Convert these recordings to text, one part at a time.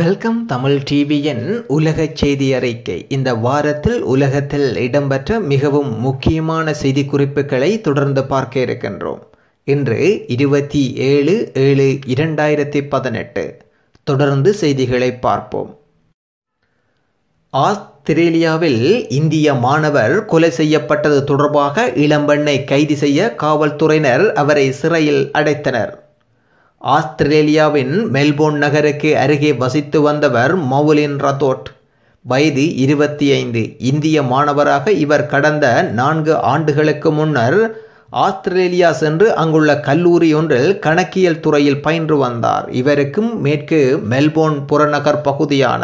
welcome Tamil டிவியின் உலக செய்தி அறிக்கை இந்த வாரத்தில் உலகத்தில் இடம்பெற்ற மிகவும் முக்கியமான செய்தி குறிப்புகளை தொடர்ந்து பார்க்க இருக்கின்றோம் இன்று இருபத்தி ஏழு ஏழு இரண்டாயிரத்தி பதினெட்டு தொடர்ந்து செய்திகளை பார்ப்போம் ஆஸ்திரேலியாவில் இந்திய மாணவர் கொலை செய்யப்பட்டது தொடர்பாக இளம்பெண்ணை கைது செய்ய காவல்துறையினர் அவரை சிறையில் அடைத்தனர் ஆஸ்திரேலியாவின் மெல்போர்ன் நகருக்கு அருகே வசித்து வந்தவர் மவுலின் ரத்தோட் வயது இருபத்தி ஐந்து இந்திய மாணவராக இவர் கடந்த நான்கு ஆண்டுகளுக்கு முன்னர் ஆஸ்திரேலியா சென்று அங்குள்ள கல்லூரி ஒன்றில் கணக்கியல் துறையில் பயின்று வந்தார் இவருக்கும் மேற்கு மெல்போர்ன் புறநகர் பகுதியான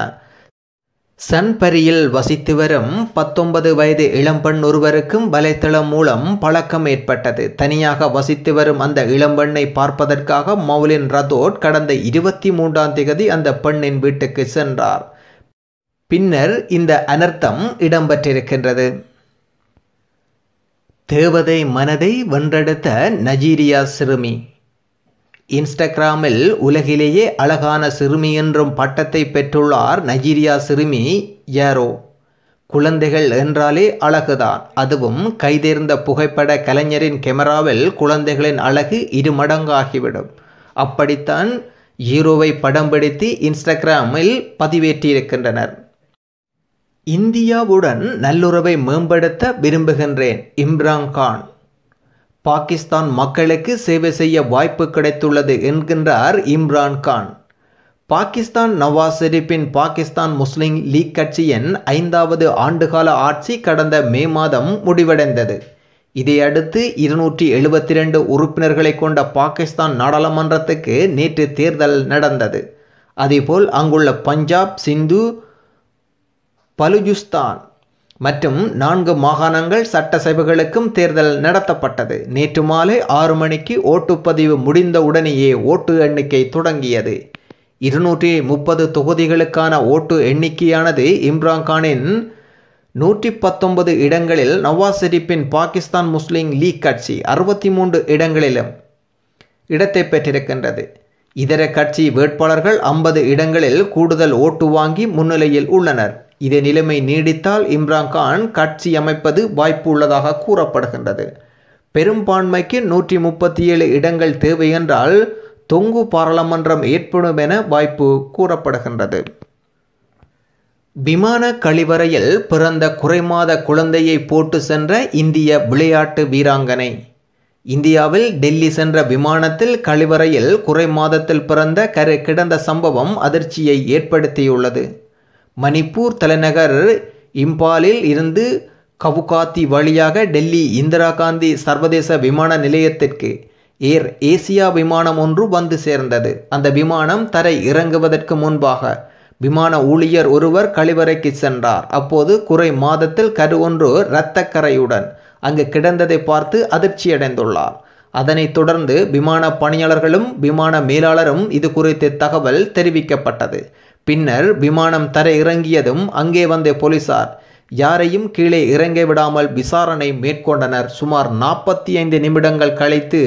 சன்பரியில் வசித்து வரும் பத்தொன்பது வயது இளம்பெண் ஒருவருக்கும் வலைத்தளம் மூலம் பழக்கம் ஏற்பட்டது தனியாக வசித்து வரும் அந்த இளம்பெண்ணை பார்ப்பதற்காக மௌலின் ரதோட் கடந்த இருபத்தி மூன்றாம் தேதி அந்த பெண்ணின் வீட்டுக்கு சென்றார் பின்னர் இந்த அனர்த்தம் இடம்பெற்றிருக்கின்றது தேவதை மனதை வென்றெடுத்த நஜீரியா சிறுமி இன்ஸ்டாகிராமில் உலகிலேயே அழகான சிறுமி என்றும் பட்டத்தை பெற்றுள்ளார் நைஜீரியா சிறுமி யாரோ குழந்தைகள் என்றாலே அழகுதான் அதுவும் கைதேர்ந்த புகைப்பட கலைஞரின் கெமராவில் குழந்தைகளின் அழகு இரு மடங்காகிவிடும் அப்படித்தான் ஹீரோவை படம் பிடித்து இன்ஸ்டாகிராமில் பதிவேற்றியிருக்கின்றனர் இந்தியாவுடன் நல்லுறவை மேம்படுத்த விரும்புகின்றேன் இம்ரான் கான் பாகிஸ்தான் மக்களுக்கு சேவை செய்ய வாய்ப்பு கிடைத்துள்ளது என்கின்றார் இம்ரான் கான் பாகிஸ்தான் நவாஸ் ஷெரீப்பின் பாகிஸ்தான் முஸ்லிம் லீக் கட்சியின் ஐந்தாவது ஆண்டுகால ஆட்சி கடந்த மே மாதம் முடிவடைந்தது இதையடுத்து இருநூற்றி எழுபத்தி ரெண்டு உறுப்பினர்களை கொண்ட பாகிஸ்தான் நாடாளுமன்றத்துக்கு நேற்று தேர்தல் நடந்தது அதேபோல் அங்குள்ள பஞ்சாப் சிந்து பலுஜிஸ்தான் மற்றும் நான்கு மாகாணங்கள் சட்டசபைகளுக்கும் தேர்தல் நடத்தப்பட்டது நேற்று மாலை ஆறு மணிக்கு ஓட்டுப்பதிவு முடிந்த உடனேயே ஓட்டு எண்ணிக்கை தொடங்கியது இருநூற்றி முப்பது தொகுதிகளுக்கான ஓட்டு எண்ணிக்கையானது இம்ரான்கானின் நூற்றி பத்தொன்பது இடங்களில் நவாஸ் ஷெரீப்பின் பாகிஸ்தான் முஸ்லீம் லீக் கட்சி அறுபத்தி மூன்று இடங்களிலும் இடத்தை பெற்றிருக்கின்றது இதர கட்சி வேட்பாளர்கள் ஐம்பது இடங்களில் கூடுதல் ஓட்டு வாங்கி முன்னிலையில் உள்ளனர் இதே நிலைமை நீடித்தால் இம்ரான்கான் கட்சி அமைப்பது வாய்ப்பு உள்ளதாக கூறப்படுகின்றது பெரும்பான்மைக்கு நூற்றி முப்பத்தி ஏழு இடங்கள் தேவை என்றால் தொங்கு பாராளுமன்றம் ஏற்படும் என வாய்ப்பு கூறப்படுகின்றது விமான கழிவறையில் பிறந்த குறைமாத குழந்தையை போட்டு சென்ற இந்திய விளையாட்டு வீராங்கனை இந்தியாவில் டெல்லி சென்ற விமானத்தில் கழிவறையில் குறை மாதத்தில் பிறந்த கிடந்த சம்பவம் அதிர்ச்சியை ஏற்படுத்தியுள்ளது மணிப்பூர் தலைநகர் இம்பாலில் இருந்து கவுகாத்தி வழியாக டெல்லி இந்திரா காந்தி சர்வதேச விமான நிலையத்திற்கு ஏர் ஏசியா விமானம் ஒன்று வந்து சேர்ந்தது அந்த விமானம் தரை இறங்குவதற்கு முன்பாக விமான ஊழியர் ஒருவர் கழிவறைக்கு சென்றார் அப்போது குறை மாதத்தில் கரு ஒன்று இரத்தக்கரையுடன் அங்கு கிடந்ததை பார்த்து அதிர்ச்சியடைந்துள்ளார் அதனைத் தொடர்ந்து விமான பணியாளர்களும் விமான மேலாளரும் இது குறித்து தகவல் தெரிவிக்கப்பட்டது பின்னர் விமானம் தர இறங்கியதும் அங்கே வந்த போலீசார் யாரையும் கீழே இறங்க விடாமல் விசாரணை மேற்கொண்டனர் சுமார் நாற்பத்தி ஐந்து நிமிடங்கள் கழித்து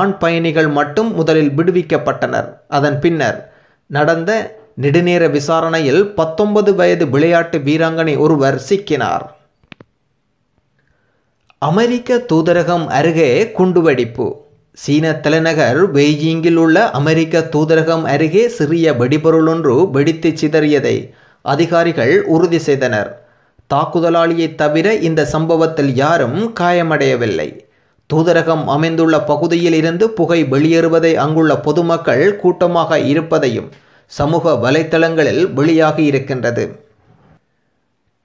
ஆண் பயணிகள் மட்டும் முதலில் விடுவிக்கப்பட்டனர் அதன் பின்னர் நடந்த நெடுநேர விசாரணையில் பத்தொன்பது வயது விளையாட்டு வீராங்கனை ஒருவர் சிக்கினார் அமெரிக்க தூதரகம் அருகே குண்டுவெடிப்பு சீன தலைநகர் பெய்ஜிங்கில் உள்ள அமெரிக்க தூதரகம் அருகே சிறிய வெடிபொருளொன்று வெடித்து சிதறியதை அதிகாரிகள் உறுதி செய்தனர் தாக்குதலாளியை தவிர இந்த சம்பவத்தில் யாரும் காயமடையவில்லை தூதரகம் அமைந்துள்ள பகுதியில் இருந்து புகை வெளியேறுவதை அங்குள்ள பொதுமக்கள் கூட்டமாக இருப்பதையும் சமூக வலைத்தளங்களில் வெளியாகி இருக்கின்றது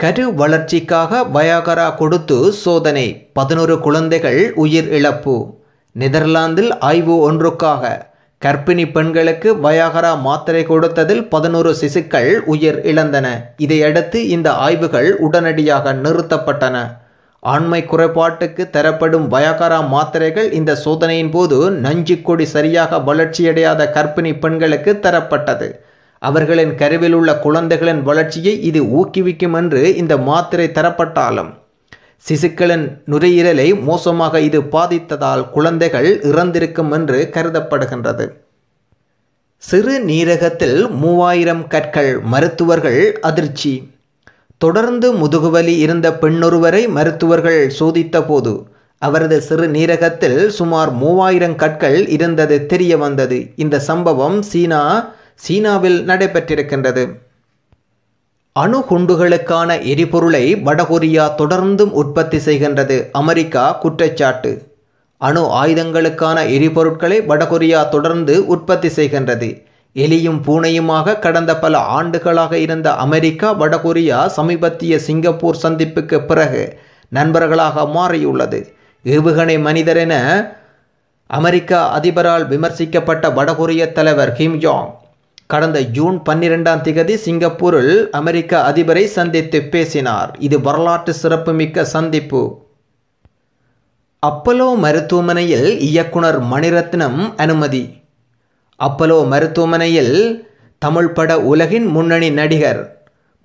கரு வளர்ச்சிக்காக வயாகரா கொடுத்து சோதனை பதினோரு குழந்தைகள் உயிர் இழப்பு நெதர்லாந்தில் ஆய்வு ஒன்றுக்காக கர்ப்பிணி பெண்களுக்கு வயாகரா மாத்திரை கொடுத்ததில் பதினோரு சிசுக்கள் உயிர் இழந்தன இதையடுத்து இந்த ஆய்வுகள் உடனடியாக நிறுத்தப்பட்டன ஆண்மை குறைபாட்டுக்கு தரப்படும் வயாகரா மாத்திரைகள் இந்த சோதனையின் போது நஞ்சு கொடி சரியாக வளர்ச்சியடையாத கர்ப்பிணி பெண்களுக்கு தரப்பட்டது அவர்களின் கருவில் உள்ள குழந்தைகளின் வளர்ச்சியை இது ஊக்குவிக்கும் என்று இந்த மாத்திரை தரப்பட்டாலும் சிசுக்களின் நுரையீரலை மோசமாக இது பாதித்ததால் குழந்தைகள் இறந்திருக்கும் என்று கருதப்படுகின்றது சிறுநீரகத்தில் மூவாயிரம் கற்கள் மருத்துவர்கள் அதிர்ச்சி தொடர்ந்து முதுகுவலி இருந்த பெண்ணொருவரை மருத்துவர்கள் சோதித்தபோது அவரது சிறுநீரகத்தில் சுமார் மூவாயிரம் கற்கள் இருந்தது தெரிய வந்தது இந்த சம்பவம் சீனா சீனாவில் நடைபெற்றிருக்கின்றது அணுகுண்டுகளுக்கான எரிபொருளை வடகொரியா தொடர்ந்தும் உற்பத்தி செய்கின்றது அமெரிக்கா குற்றச்சாட்டு அணு ஆயுதங்களுக்கான எரிபொருட்களை வடகொரியா தொடர்ந்து உற்பத்தி செய்கின்றது எலியும் பூனையுமாக கடந்த பல ஆண்டுகளாக இருந்த அமெரிக்கா வடகொரியா சமீபத்திய சிங்கப்பூர் சந்திப்புக்கு பிறகு நண்பர்களாக மாறியுள்ளது ஏவுகணை மனிதரென அமெரிக்கா அதிபரால் விமர்சிக்கப்பட்ட வடகொரிய தலைவர் கிம் ஜாங் கடந்த ஜூன் பன்னிரெண்டாம் திகதி சிங்கப்பூரில் அமெரிக்க அதிபரை சந்தித்து பேசினார் இது வரலாற்று சிறப்புமிக்க சந்திப்பு அப்பலோ மருத்துவமனையில் இயக்குனர் மணிரத்னம் அனுமதி அப்பலோ மருத்துவமனையில் தமிழ் பட உலகின் முன்னணி நடிகர்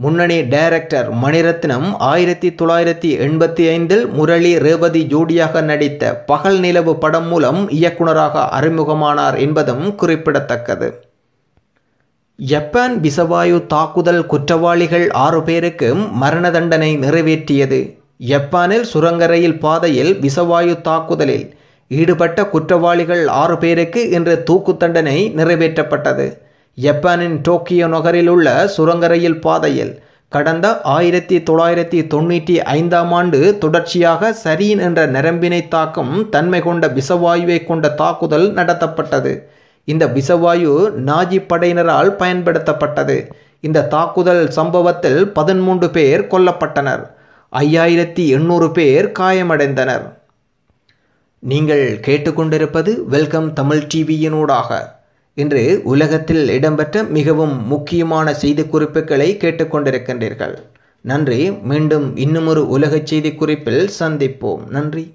முன்னணி டைரக்டர் மணிரத்னம் ஆயிரத்தி தொள்ளாயிரத்தி எண்பத்தி ஐந்தில் முரளி ரேவதி ஜோடியாக நடித்த பகல் நிலவு படம் மூலம் இயக்குனராக அறிமுகமானார் என்பதும் குறிப்பிடத்தக்கது ஜப்பான் விசவாயு தாக்குதல் குற்றவாளிகள் ஆறு பேருக்கு மரண தண்டனை நிறைவேற்றியது ஜப்பானில் சுரங்க ரயில் பாதையில் விசவாயு தாக்குதலில் ஈடுபட்ட குற்றவாளிகள் ஆறு பேருக்கு இன்று தூக்கு தண்டனை நிறைவேற்றப்பட்டது ஜப்பானின் டோக்கியோ நகரில் உள்ள சுரங்க ரயில் பாதையில் கடந்த ஆயிரத்தி தொள்ளாயிரத்தி தொண்ணூற்றி ஐந்தாம் ஆண்டு தொடர்ச்சியாக சரீன் என்ற நரம்பினை தாக்கும் தன்மை கொண்ட விசவாயுவை கொண்ட தாக்குதல் நடத்தப்பட்டது இந்த விஷவாயு நாஜி படையினரால் பயன்படுத்தப்பட்டது இந்த தாக்குதல் சம்பவத்தில் பதிமூன்று பேர் கொல்லப்பட்டனர் ஐயாயிரத்தி எண்ணூறு பேர் காயமடைந்தனர் நீங்கள் கேட்டுக்கொண்டிருப்பது வெல்கம் தமிழ் டிவியினூடாக இன்று உலகத்தில் இடம்பெற்ற மிகவும் முக்கியமான செய்தி குறிப்புகளை கேட்டுக்கொண்டிருக்கின்றீர்கள் நன்றி மீண்டும் இன்னுமொரு உலக செய்தி குறிப்பில் சந்திப்போம் நன்றி